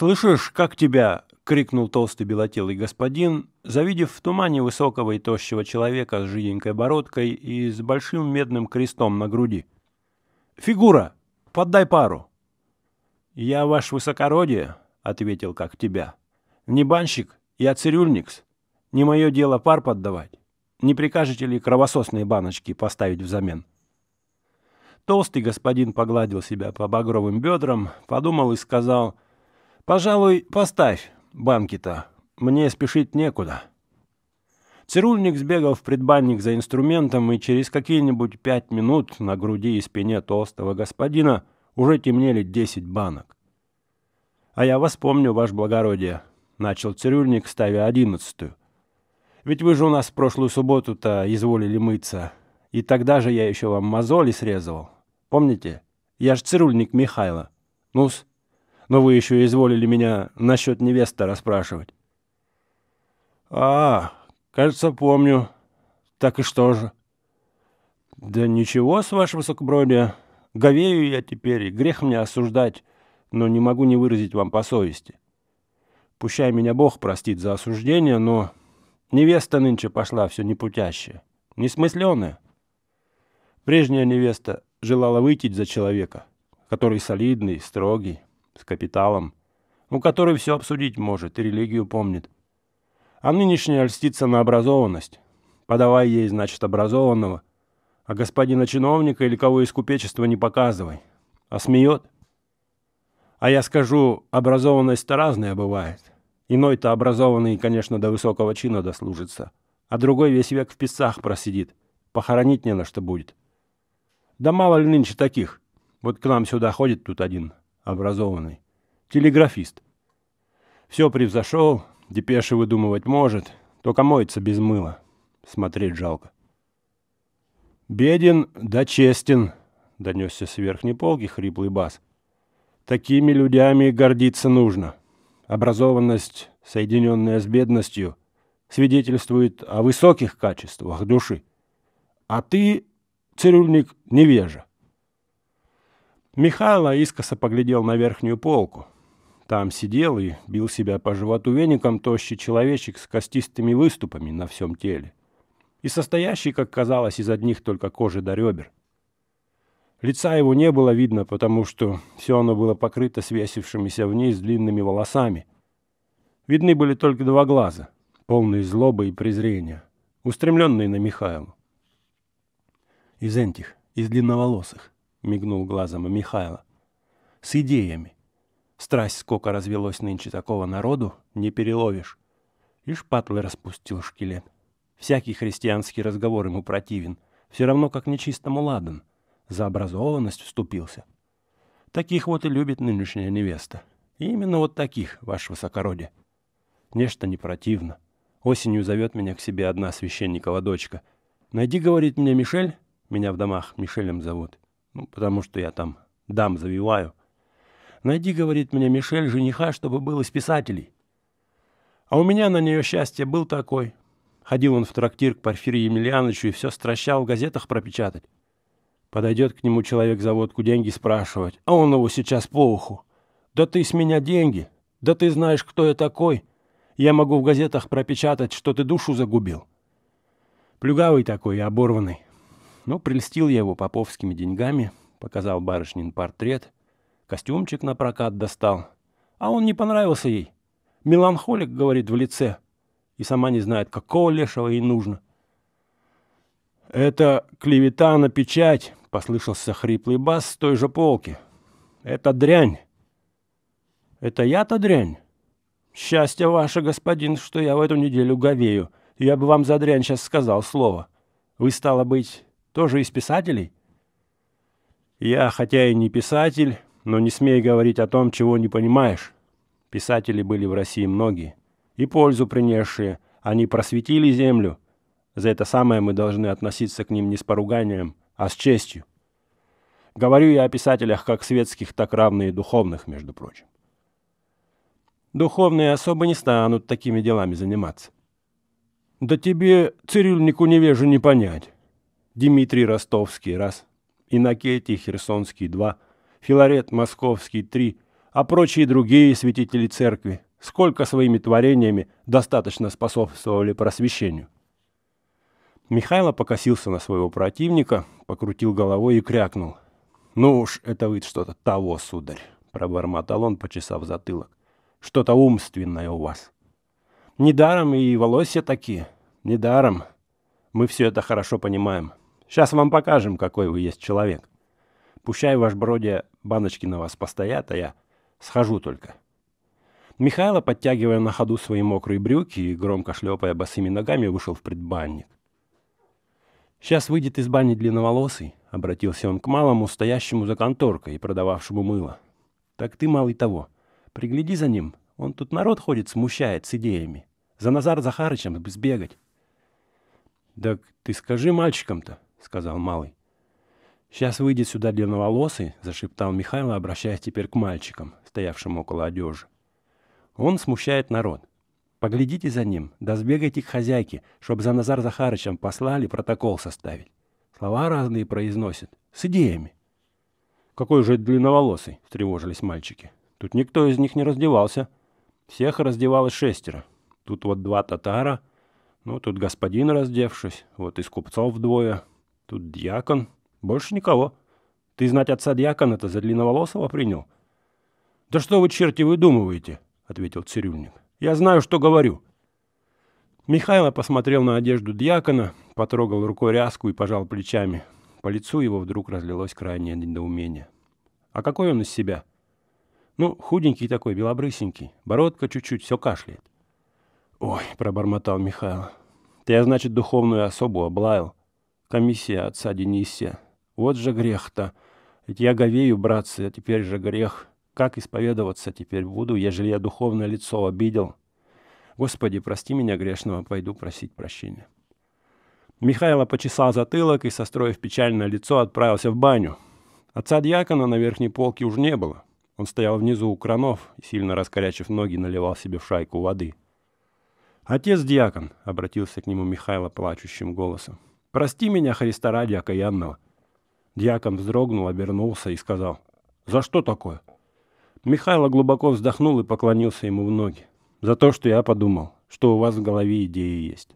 «Слышишь, как тебя?» — крикнул толстый белотелый господин, завидев в тумане высокого и тощего человека с жиденькой бородкой и с большим медным крестом на груди. «Фигура! Поддай пару!» «Я ваш высокородие», — ответил как тебя. «Не банщик, я цирюльникс. Не мое дело пар поддавать. Не прикажете ли кровососные баночки поставить взамен?» Толстый господин погладил себя по багровым бедрам, подумал и сказал — «Пожалуй, поставь банки-то. Мне спешить некуда». Цирульник сбегал в предбанник за инструментом, и через какие-нибудь пять минут на груди и спине толстого господина уже темнели десять банок. «А я вас помню, ваше благородие», — начал цирюльник, ставя одиннадцатую. «Ведь вы же у нас в прошлую субботу-то изволили мыться, и тогда же я еще вам мозоли срезал. Помните? Я ж цирюльник Михайла. Ну-с, но вы еще изволили меня насчет невесты расспрашивать». «А, кажется, помню. Так и что же?» «Да ничего, с вашего высокобродия. Говею я теперь, и грех мне осуждать, но не могу не выразить вам по совести. Пущай меня Бог простит за осуждение, но невеста нынче пошла все непутящая, несмысленная. Прежняя невеста желала выйти за человека, который солидный, строгий, с капиталом, у который все обсудить может и религию помнит. А нынешняя льстится на образованность. Подавай ей, значит, образованного. А господина чиновника или кого из купечества не показывай. А смеет. А я скажу, образованность-то разная бывает. Иной-то образованный, конечно, до высокого чина дослужится. А другой весь век в песцах просидит. Похоронить не на что будет. Да мало ли нынче таких. Вот к нам сюда ходит тут один, образованный. Телеграфист. Все превзошел, депеши выдумывать может, только моется без мыла. Смотреть жалко. «Беден да честен», — донесся с верхней полки хриплый бас. «Такими людьми гордиться нужно. Образованность, соединенная с бедностью, свидетельствует о высоких качествах души. А ты, цирюльник, невежа. Михайло искоса поглядел на верхнюю полку. Там сидел и бил себя по животу веником тощий человечек с костистыми выступами на всем теле и состоящий, как казалось, из одних только кожи до ребер. Лица его не было видно, потому что все оно было покрыто свесившимися вниз длинными волосами. Видны были только два глаза, полные злобы и презрения, устремленные на Михаила Из энтих, из длинноволосых. — мигнул глазом Михайло. «С идеями. Страсть сколько развелось нынче такого народу, не переловишь». И шпатлы распустил шкелет. Всякий христианский разговор ему противен, все равно как нечистому ладан. За образованность вступился. Таких вот и любит нынешняя невеста. И именно вот таких, ваше высокородие. Нечто не противно. Осенью зовет меня к себе одна священникова дочка. «Найди, — говорит мне, — Мишель, меня в домах Мишелем зовут, — ну, потому что я там дам завиваю. Найди, говорит мне Мишель, жениха, чтобы был из писателей. А у меня на нее счастье был такой. Ходил он в трактир к Порфирию Емельяновичу и все стращал в газетах пропечатать. Подойдет к нему человек за водку деньги спрашивать, а он его сейчас по уху. «Да ты с меня деньги! Да ты знаешь, кто я такой! Я могу в газетах пропечатать, что ты душу загубил!» Плюгавый такой и оборванный но прельстил я его поповскими деньгами, показал барышнин портрет, костюмчик на прокат достал. А он не понравился ей. Меланхолик, говорит, в лице. И сама не знает, какого лешего ей нужно. «Это клевета на печать», — послышался хриплый бас с той же полки. «Это дрянь». «Это я-то дрянь?» «Счастье ваше, господин, что я в эту неделю говею. Я бы вам за дрянь сейчас сказал слово. Вы, стало быть, тоже из писателей? Я, хотя и не писатель, но не смей говорить о том, чего не понимаешь. Писатели были в России многие. И пользу принесшие. Они просветили землю. За это самое мы должны относиться к ним не с поруганием, а с честью. Говорю я о писателях как светских, так равные духовных, между прочим. Духовные особо не станут такими делами заниматься. Да тебе, цирюльнику невеже не понять. Дмитрий Ростовский – раз, Иннокентий Херсонский – два, Филарет Московский – три, а прочие другие святители церкви, сколько своими творениями достаточно способствовали просвещению. Михайло покосился на своего противника, покрутил головой и крякнул. «Ну уж, это вы что-то того, сударь», – пробормотал он, почесав затылок. «Что-то умственное у вас». «Недаром и волосья такие, недаром. Мы все это хорошо понимаем. Сейчас вам покажем, какой вы есть человек. Пущай ваш бродя баночки на вас постоят, а я схожу только. Михайло, подтягивая на ходу свои мокрые брюки и громко шлепая босыми ногами, вышел в предбанник. «Сейчас выйдет из бани длинноволосый», — обратился он к малому, стоящему за конторкой и продававшему мыло. «Так ты, малый того, пригляди за ним, он тут народ ходит, смущает с идеями. За Назар Захарычем сбегать». «Так ты скажи мальчикам-то», — сказал малый. «Сейчас выйдет сюда длинноволосый», — зашептал Михайло, обращаясь теперь к мальчикам, стоявшим около одежи. «Он смущает народ. Поглядите за ним, да сбегайте к хозяйке, чтоб за Назар Захарычем послали протокол составить. Слова разные произносит, с идеями». «Какой же длинноволосый?» — встревожились мальчики. «Тут никто из них не раздевался. Всех раздевалось шестеро. Тут вот два татара, ну, тут господин раздевшись, вот из купцов двое, Тут дьякон. Больше никого. Ты знать отца дьякона-то за длинноволосого принял? Да что вы, черти, выдумываете? Ответил цирюльник. Я знаю, что говорю. Михайло посмотрел на одежду дьякона, потрогал рукой ряску и пожал плечами. По лицу его вдруг разлилось крайнее недоумение. А какой он из себя? Ну, худенький такой, белобрысенький. Бородка чуть-чуть, все кашляет. Ой, пробормотал Михайло. Ты, я, значит, духовную особу облаял комиссия отца Денисия. Вот же грех-то. Ведь я говею, братцы, а теперь же грех. Как исповедоваться теперь буду, ежели я духовное лицо обидел? Господи, прости меня грешного, пойду просить прощения. Михайло почесал затылок и, состроив печальное лицо, отправился в баню. Отца дьякона на верхней полке уже не было. Он стоял внизу у кранов и, сильно раскорячив ноги, наливал себе в шайку воды. «Отец дьякон!» — обратился к нему Михайло плачущим голосом. Прости меня, Христа ради окаянного». Дьякон вздрогнул, обернулся и сказал, «За что такое?» Михайло глубоко вздохнул и поклонился ему в ноги. «За то, что я подумал, что у вас в голове идеи есть».